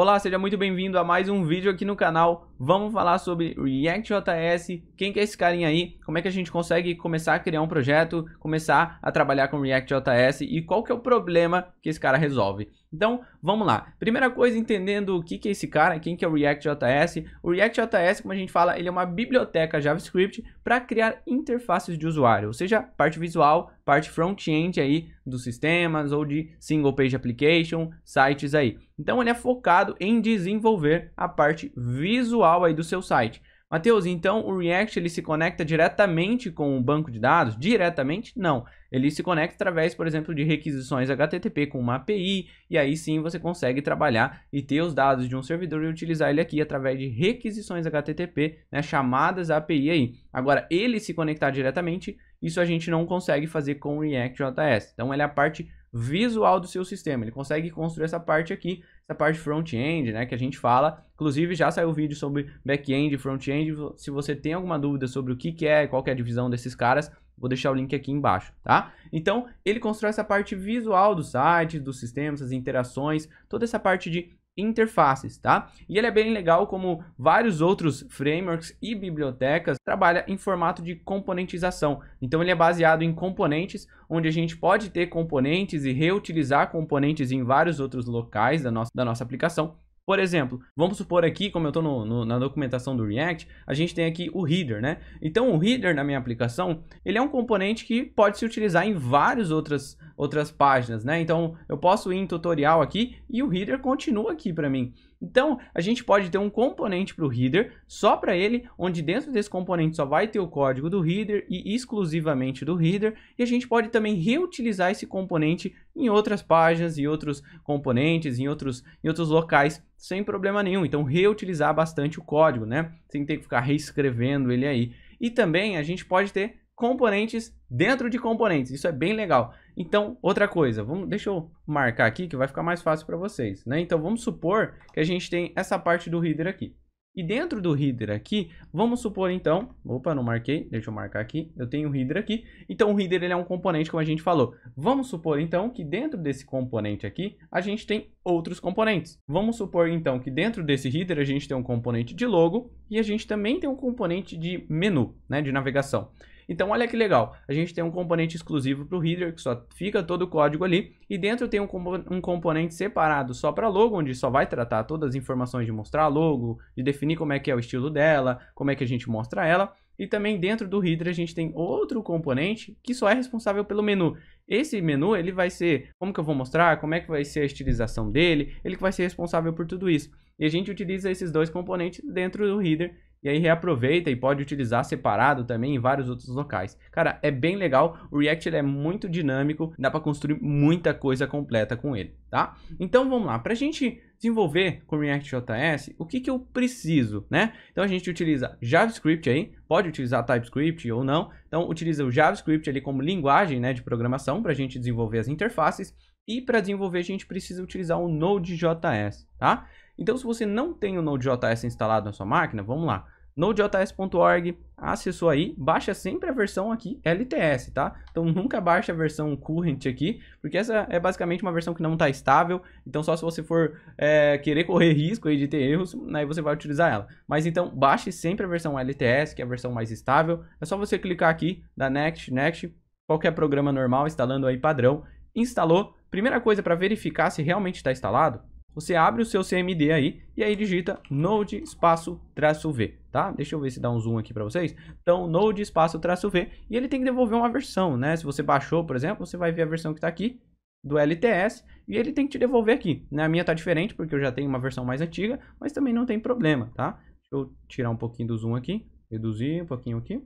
Olá, seja muito bem-vindo a mais um vídeo aqui no canal vamos falar sobre React.js, quem que é esse carinha aí, como é que a gente consegue começar a criar um projeto, começar a trabalhar com React.js e qual que é o problema que esse cara resolve. Então, vamos lá. Primeira coisa, entendendo o que, que é esse cara, quem que é o React.js. O React.js, como a gente fala, ele é uma biblioteca JavaScript para criar interfaces de usuário, ou seja, parte visual, parte front-end aí dos sistemas ou de single page application, sites aí. Então, ele é focado em desenvolver a parte visual pessoal aí do seu site. Matheus, então o React ele se conecta diretamente com o banco de dados? Diretamente? Não. Ele se conecta através, por exemplo, de requisições HTTP com uma API, e aí sim você consegue trabalhar e ter os dados de um servidor e utilizar ele aqui através de requisições HTTP, né, chamadas API aí. Agora, ele se conectar diretamente, isso a gente não consegue fazer com o React JS. Então, ele é a parte visual do seu sistema. Ele consegue construir essa parte aqui essa parte front-end, né, que a gente fala. Inclusive já saiu vídeo sobre back-end, front-end. Se você tem alguma dúvida sobre o que, que é e qual é a divisão desses caras, vou deixar o link aqui embaixo, tá? Então, ele constrói essa parte visual do site, dos sistemas, as interações, toda essa parte de interfaces, tá? E ele é bem legal como vários outros frameworks e bibliotecas trabalha em formato de componentização. Então ele é baseado em componentes, onde a gente pode ter componentes e reutilizar componentes em vários outros locais da nossa, da nossa aplicação por exemplo, vamos supor aqui, como eu estou na documentação do React, a gente tem aqui o header, né? Então o header na minha aplicação, ele é um componente que pode se utilizar em várias outras, outras páginas, né? Então eu posso ir em tutorial aqui e o header continua aqui para mim. Então, a gente pode ter um componente para o reader só para ele, onde dentro desse componente só vai ter o código do reader e exclusivamente do reader. e a gente pode também reutilizar esse componente em outras páginas, em outros componentes, em outros, em outros locais, sem problema nenhum. Então, reutilizar bastante o código, né? Sem ter que ficar reescrevendo ele aí. E também a gente pode ter componentes dentro de componentes. Isso é bem legal. Então, outra coisa, vamos, deixa eu marcar aqui que vai ficar mais fácil para vocês, né? Então, vamos supor que a gente tem essa parte do header aqui. E dentro do header aqui, vamos supor então, opa, não marquei, deixa eu marcar aqui, eu tenho o header aqui. Então, o header ele é um componente, como a gente falou. Vamos supor então que dentro desse componente aqui, a gente tem outros componentes. Vamos supor então que dentro desse header a gente tem um componente de logo e a gente também tem um componente de menu, né, de navegação. Então olha que legal, a gente tem um componente exclusivo para o header, que só fica todo o código ali, e dentro tem um, um componente separado só para logo, onde só vai tratar todas as informações de mostrar a logo, de definir como é que é o estilo dela, como é que a gente mostra ela, e também dentro do header a gente tem outro componente que só é responsável pelo menu. Esse menu, ele vai ser como que eu vou mostrar, como é que vai ser a estilização dele, ele que vai ser responsável por tudo isso. E a gente utiliza esses dois componentes dentro do header e aí reaproveita e pode utilizar separado também em vários outros locais. Cara, é bem legal, o React ele é muito dinâmico, dá para construir muita coisa completa com ele, tá? Então vamos lá, pra gente desenvolver com React JS, o que, que eu preciso, né? Então a gente utiliza JavaScript aí, pode utilizar TypeScript ou não. Então utiliza o JavaScript ali como linguagem né, de programação para a gente desenvolver as interfaces. E para desenvolver a gente precisa utilizar o Node.js, tá? Então se você não tem o Node.js instalado na sua máquina, vamos lá. Node.js.org, acessou aí, baixa sempre a versão aqui LTS, tá? Então nunca baixa a versão current aqui, porque essa é basicamente uma versão que não está estável, então só se você for é, querer correr risco aí de ter erros, aí você vai utilizar ela. Mas então baixe sempre a versão LTS, que é a versão mais estável, é só você clicar aqui, da Next, Next, qualquer programa normal, instalando aí padrão, instalou, Primeira coisa para verificar se realmente está instalado, você abre o seu CMD aí e aí digita node espaço traço v, tá? Deixa eu ver se dá um zoom aqui para vocês. Então, node espaço traço v e ele tem que devolver uma versão, né? Se você baixou, por exemplo, você vai ver a versão que está aqui do LTS e ele tem que te devolver aqui. Né? A minha está diferente porque eu já tenho uma versão mais antiga, mas também não tem problema, tá? Deixa eu tirar um pouquinho do zoom aqui, reduzir um pouquinho aqui.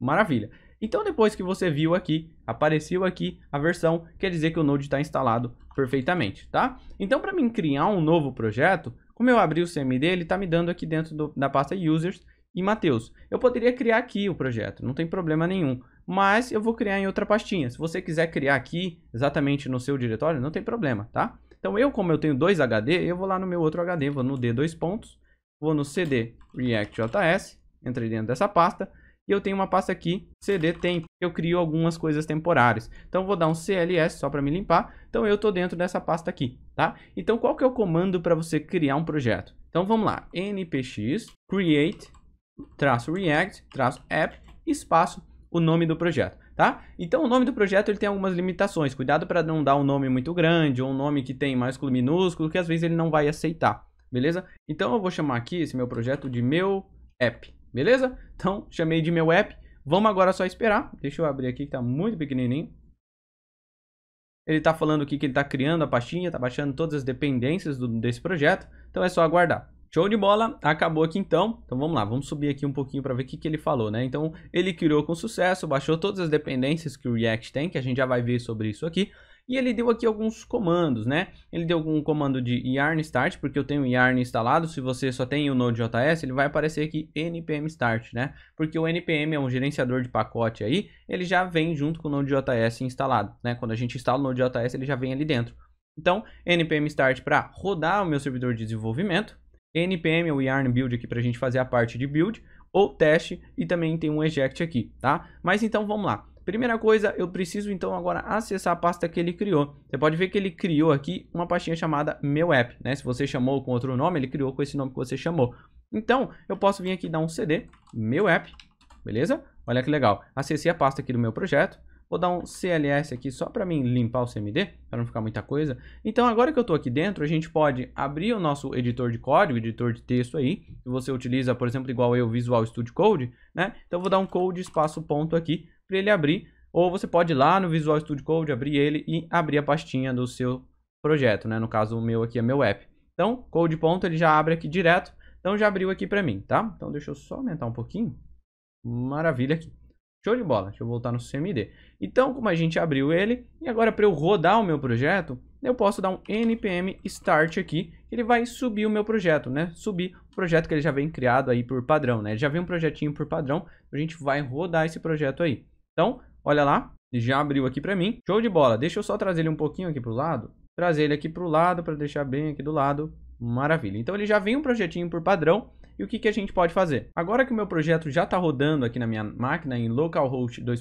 Maravilha. Então depois que você viu aqui, apareceu aqui a versão, quer dizer que o Node está instalado perfeitamente, tá? Então para mim criar um novo projeto, como eu abri o CMD, ele está me dando aqui dentro do, da pasta Users e Mateus. Eu poderia criar aqui o projeto, não tem problema nenhum mas eu vou criar em outra pastinha. Se você quiser criar aqui, exatamente no seu diretório, não tem problema, tá? Então eu, como eu tenho dois HD, eu vou lá no meu outro HD, vou no D 2 pontos, vou no CD React.js, entrei dentro dessa pasta, e eu tenho uma pasta aqui, cd temp, eu crio algumas coisas temporárias. Então vou dar um cls só para me limpar. Então eu estou dentro dessa pasta aqui, tá? Então qual que é o comando para você criar um projeto? Então vamos lá, npx create traço react traço app espaço o nome do projeto. Tá? Então o nome do projeto ele tem algumas limitações, cuidado para não dar um nome muito grande ou um nome que tem maiúsculo minúsculo, que às vezes ele não vai aceitar, beleza? Então eu vou chamar aqui esse meu projeto de meu app, Beleza? Então, chamei de meu app. Vamos agora só esperar. Deixa eu abrir aqui que tá muito pequenininho. Ele tá falando aqui que ele tá criando a pastinha, tá baixando todas as dependências do, desse projeto. Então é só aguardar. Show de bola, acabou aqui então. Então vamos lá, vamos subir aqui um pouquinho para ver o que, que ele falou, né? Então ele criou com sucesso, baixou todas as dependências que o React tem, que a gente já vai ver sobre isso aqui. E ele deu aqui alguns comandos, né? Ele deu um comando de yarn start, porque eu tenho yarn instalado. Se você só tem o Node.js, ele vai aparecer aqui npm start, né? Porque o npm é um gerenciador de pacote aí, ele já vem junto com o Node.js instalado, né? Quando a gente instala o Node.js, ele já vem ali dentro. Então, npm start para rodar o meu servidor de desenvolvimento, npm é o yarn build aqui para a gente fazer a parte de build, ou teste, e também tem um eject aqui, tá? Mas então vamos lá. Primeira coisa, eu preciso então agora acessar a pasta que ele criou. Você pode ver que ele criou aqui uma pastinha chamada Meu App, né? Se você chamou com outro nome, ele criou com esse nome que você chamou. Então, eu posso vir aqui dar um CD, Meu App, beleza? Olha que legal. Acessei a pasta aqui do meu projeto. Vou dar um CLS aqui só para mim limpar o CMD, para não ficar muita coisa. Então, agora que eu estou aqui dentro, a gente pode abrir o nosso editor de código, editor de texto aí, que você utiliza, por exemplo, igual eu, Visual Studio Code, né? Então, vou dar um code espaço ponto aqui para ele abrir, ou você pode ir lá no Visual Studio Code, abrir ele e abrir a pastinha do seu projeto, né? No caso, o meu aqui é meu app. Então, code ponto, ele já abre aqui direto. Então, já abriu aqui para mim, tá? Então, deixa eu só aumentar um pouquinho. Maravilha aqui. Show de bola. Deixa eu voltar no CMD. Então, como a gente abriu ele, e agora para eu rodar o meu projeto, eu posso dar um npm start aqui, ele vai subir o meu projeto, né? Subir o projeto que ele já vem criado aí por padrão, né? Ele já vem um projetinho por padrão, a gente vai rodar esse projeto aí. Então, olha lá, já abriu aqui para mim. Show de bola. Deixa eu só trazer ele um pouquinho aqui para o lado. Trazer ele aqui para o lado para deixar bem aqui do lado. Maravilha. Então ele já vem um projetinho por padrão. E o que, que a gente pode fazer? Agora que o meu projeto já está rodando aqui na minha máquina em localhost 2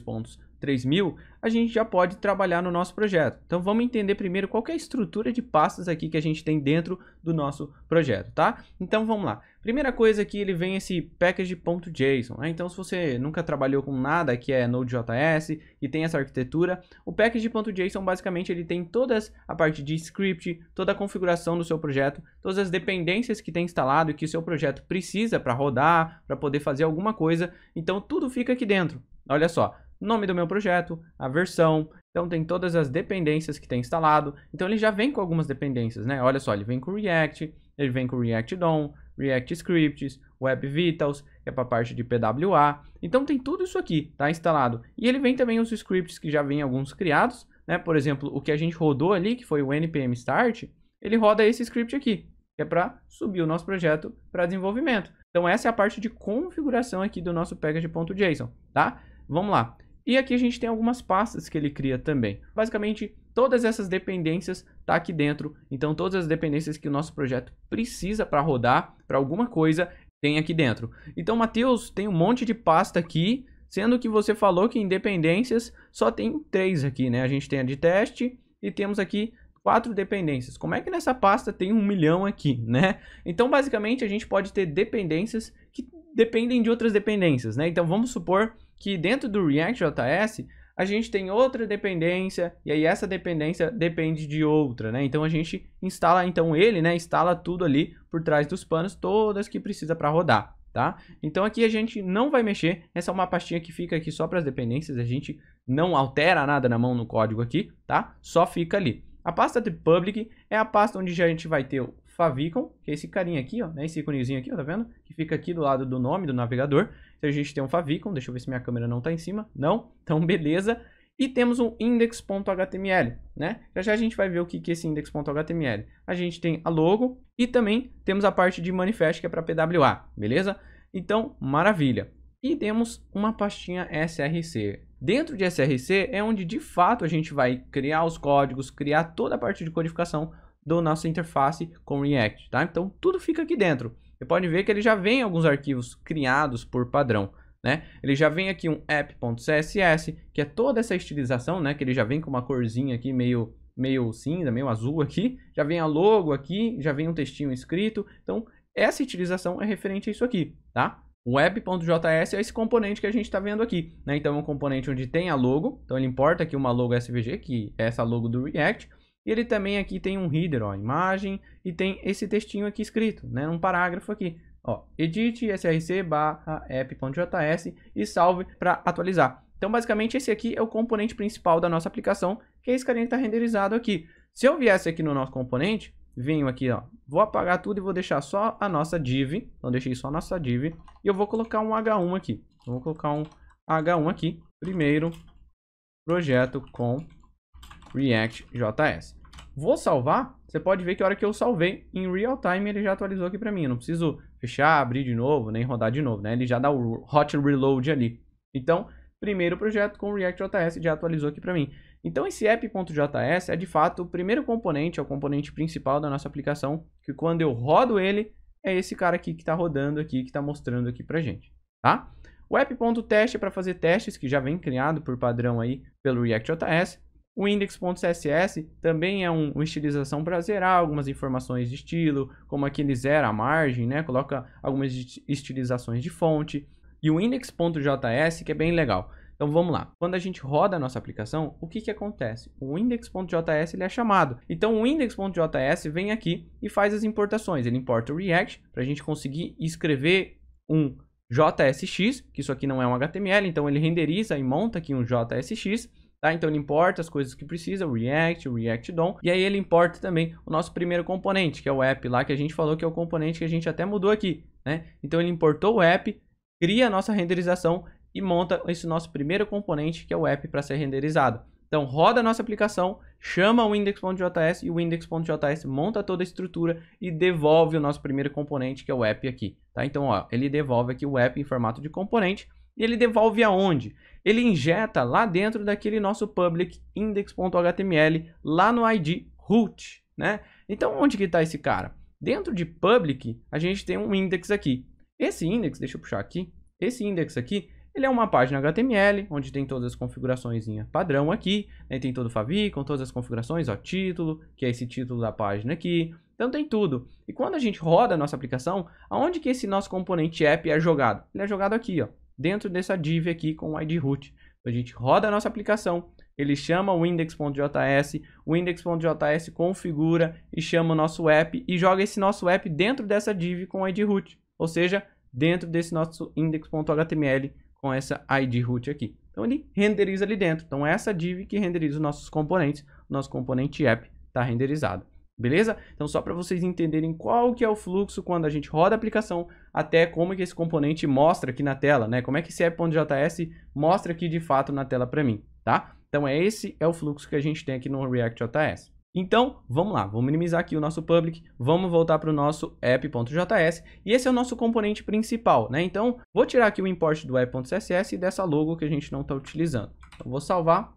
3.000, a gente já pode trabalhar no nosso projeto. Então vamos entender primeiro qual é a estrutura de pastas aqui que a gente tem dentro do nosso projeto, tá? Então vamos lá. Primeira coisa aqui ele vem é esse package.json, né? Então se você nunca trabalhou com nada que é Node.js e tem essa arquitetura, o package.json basicamente ele tem todas a parte de script, toda a configuração do seu projeto, todas as dependências que tem instalado e que o seu projeto precisa para rodar, para poder fazer alguma coisa. Então tudo fica aqui dentro. Olha só, nome do meu projeto, a versão, então tem todas as dependências que tem instalado. Então ele já vem com algumas dependências, né? Olha só, ele vem com React, ele vem com React DOM, React Scripts, Web Vitals, que é para a parte de PWA. Então tem tudo isso aqui, tá instalado. E ele vem também os scripts que já vem alguns criados, né? Por exemplo, o que a gente rodou ali, que foi o npm start, ele roda esse script aqui, que é para subir o nosso projeto para desenvolvimento. Então essa é a parte de configuração aqui do nosso package.json, tá? Vamos lá. E aqui a gente tem algumas pastas que ele cria também. Basicamente, todas essas dependências tá aqui dentro. Então, todas as dependências que o nosso projeto precisa para rodar, para alguma coisa, tem aqui dentro. Então, Matheus, tem um monte de pasta aqui, sendo que você falou que em dependências só tem três aqui, né? A gente tem a de teste e temos aqui quatro dependências. Como é que nessa pasta tem um milhão aqui, né? Então, basicamente, a gente pode ter dependências que dependem de outras dependências, né? Então, vamos supor que dentro do React.js a gente tem outra dependência e aí essa dependência depende de outra, né? Então a gente instala então ele, né, instala tudo ali por trás dos panos todas que precisa para rodar, tá? Então aqui a gente não vai mexer, essa é uma pastinha que fica aqui só para as dependências, a gente não altera nada na mão no código aqui, tá? Só fica ali. A pasta de public é a pasta onde já a gente vai ter o favicon, que é esse carinha aqui, ó, né, esse iconezinho aqui, ó, tá vendo? Que fica aqui do lado do nome do navegador se a gente tem um favicon, deixa eu ver se minha câmera não está em cima. Não? Então beleza. E temos um index.html, né? Já já a gente vai ver o que é esse index.html. A gente tem a logo e também temos a parte de manifest que é para PWA, beleza? Então, maravilha. E temos uma pastinha SRC. Dentro de SRC é onde de fato a gente vai criar os códigos, criar toda a parte de codificação do nosso interface com React, tá? Então tudo fica aqui dentro. Você pode ver que ele já vem alguns arquivos criados por padrão. Né? Ele já vem aqui um app.css, que é toda essa estilização, né? Que ele já vem com uma corzinha aqui meio, meio cinza, meio azul aqui. Já vem a logo aqui, já vem um textinho escrito. Então, essa estilização é referente a isso aqui, tá? O app.js é esse componente que a gente está vendo aqui, né? Então, é um componente onde tem a logo. Então, ele importa aqui uma logo SVG, que é essa logo do React. E ele também aqui tem um header, ó, imagem, e tem esse textinho aqui escrito, né, um parágrafo aqui. Ó, edite src barra app.js e salve para atualizar. Então, basicamente, esse aqui é o componente principal da nossa aplicação, que é esse carinha que está renderizado aqui. Se eu viesse aqui no nosso componente, venho aqui, ó, vou apagar tudo e vou deixar só a nossa div. Então, deixei só a nossa div. E eu vou colocar um H1 aqui. Então, vou colocar um H1 aqui. Primeiro, projeto com React.js. Vou salvar, você pode ver que a hora que eu salvei, em real time ele já atualizou aqui para mim. Eu não preciso fechar, abrir de novo, nem rodar de novo, né? Ele já dá o hot reload ali. Então, primeiro projeto com React.js já atualizou aqui para mim. Então, esse app.js é de fato o primeiro componente, é o componente principal da nossa aplicação, que quando eu rodo ele, é esse cara aqui que está rodando aqui, que está mostrando aqui para gente, tá? O app.test é para fazer testes, que já vem criado por padrão aí pelo React.js. O index.css também é um, uma estilização para zerar algumas informações de estilo, como aqui ele zera a margem, né? coloca algumas estilizações de fonte. E o index.js, que é bem legal. Então vamos lá. Quando a gente roda a nossa aplicação, o que, que acontece? O index.js ele é chamado. Então o index.js vem aqui e faz as importações. Ele importa o React para a gente conseguir escrever um JSX, que isso aqui não é um HTML, então ele renderiza e monta aqui um JSX Tá? Então ele importa as coisas que precisa, o React, o React DOM, e aí ele importa também o nosso primeiro componente, que é o app lá que a gente falou que é o componente que a gente até mudou aqui, né? Então ele importou o app, cria a nossa renderização e monta esse nosso primeiro componente, que é o app para ser renderizado. Então roda a nossa aplicação, chama o index.js e o index.js monta toda a estrutura e devolve o nosso primeiro componente, que é o app aqui, tá? Então, ó, ele devolve aqui o app em formato de componente, e ele devolve aonde? ele injeta lá dentro daquele nosso public index.html, lá no ID root, né? Então, onde que está esse cara? Dentro de public, a gente tem um index aqui. Esse index, deixa eu puxar aqui, esse index aqui, ele é uma página HTML, onde tem todas as configurações padrão aqui, né? tem todo o favicon, todas as configurações, ó, título, que é esse título da página aqui, então tem tudo. E quando a gente roda a nossa aplicação, aonde que esse nosso componente app é jogado? Ele é jogado aqui, ó, dentro dessa div aqui com o id root. Então a gente roda a nossa aplicação, ele chama o index.js, o index.js configura e chama o nosso app e joga esse nosso app dentro dessa div com id root, ou seja, dentro desse nosso index.html com essa id root aqui. Então ele renderiza ali dentro. Então é essa div que renderiza os nossos componentes, o nosso componente app está renderizado. Beleza? Então só para vocês entenderem qual que é o fluxo quando a gente roda a aplicação até como que esse componente mostra aqui na tela, né? Como é que esse app.js mostra aqui de fato na tela para mim, tá? Então é esse é o fluxo que a gente tem aqui no React.js. Então, vamos lá, vamos minimizar aqui o nosso public, vamos voltar para o nosso app.js e esse é o nosso componente principal, né? Então, vou tirar aqui o import do app.css e dessa logo que a gente não está utilizando. Então, vou salvar,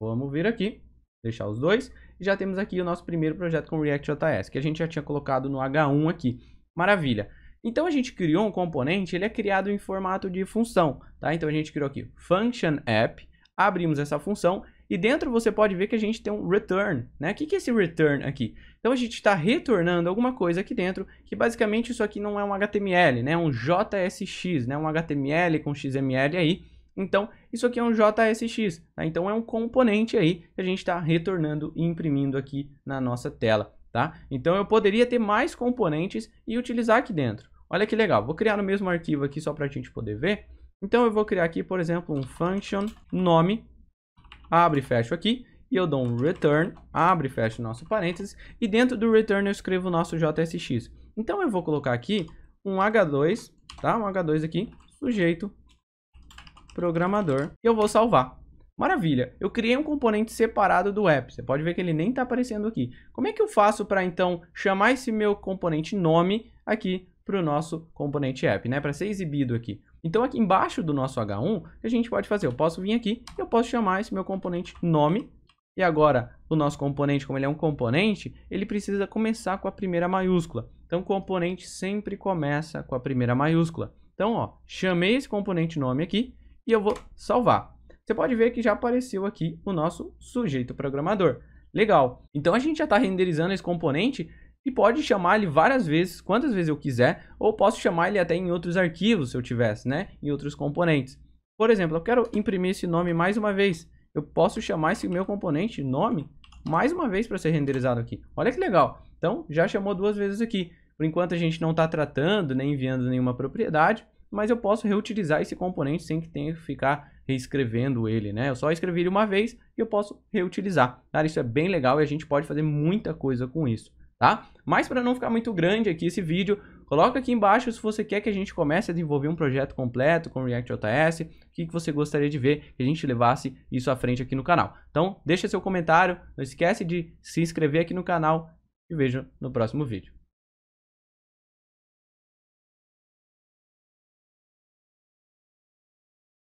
vamos vir aqui deixar os dois. E já temos aqui o nosso primeiro projeto com React.js, que a gente já tinha colocado no H1 aqui. Maravilha! Então a gente criou um componente, ele é criado em formato de função, tá? Então a gente criou aqui function app, abrimos essa função e dentro você pode ver que a gente tem um return, né? O que, que é esse return aqui? Então a gente está retornando alguma coisa aqui dentro, que basicamente isso aqui não é um HTML, né? É um JSX, né? Um HTML com XML aí, então, isso aqui é um JSX, tá? Né? então é um componente aí que a gente está retornando e imprimindo aqui na nossa tela. Tá? Então eu poderia ter mais componentes e utilizar aqui dentro. Olha que legal, vou criar no mesmo arquivo aqui só para a gente poder ver. Então eu vou criar aqui, por exemplo, um function nome, abre e fecho aqui, e eu dou um return, abre e fecha o nosso parênteses, e dentro do return eu escrevo o nosso JSX. Então eu vou colocar aqui um H2, tá? Um H2 aqui, sujeito programador. E eu vou salvar. Maravilha, eu criei um componente separado do app, você pode ver que ele nem está aparecendo aqui. Como é que eu faço para então chamar esse meu componente nome aqui para o nosso componente app, né? Para ser exibido aqui. Então aqui embaixo do nosso H1, a gente pode fazer, eu posso vir aqui eu posso chamar esse meu componente nome. E agora, o nosso componente, como ele é um componente, ele precisa começar com a primeira maiúscula. Então componente sempre começa com a primeira maiúscula. Então, ó, chamei esse componente nome aqui, e eu vou salvar. Você pode ver que já apareceu aqui o nosso sujeito programador. Legal. Então a gente já está renderizando esse componente e pode chamar ele várias vezes, quantas vezes eu quiser, ou posso chamar ele até em outros arquivos, se eu tivesse, né? Em outros componentes. Por exemplo, eu quero imprimir esse nome mais uma vez. Eu posso chamar esse meu componente, nome, mais uma vez para ser renderizado aqui. Olha que legal. Então, já chamou duas vezes aqui. Por enquanto, a gente não está tratando, nem enviando nenhuma propriedade, mas eu posso reutilizar esse componente sem que tenha que ficar reescrevendo ele, né? Eu só escrevi ele uma vez e eu posso reutilizar. Cara, isso é bem legal e a gente pode fazer muita coisa com isso, tá? Mas para não ficar muito grande aqui esse vídeo, coloca aqui embaixo se você quer que a gente comece a desenvolver um projeto completo com React.js, o que, que você gostaria de ver que a gente levasse isso à frente aqui no canal. Então, deixa seu comentário, não esquece de se inscrever aqui no canal e vejo no próximo vídeo.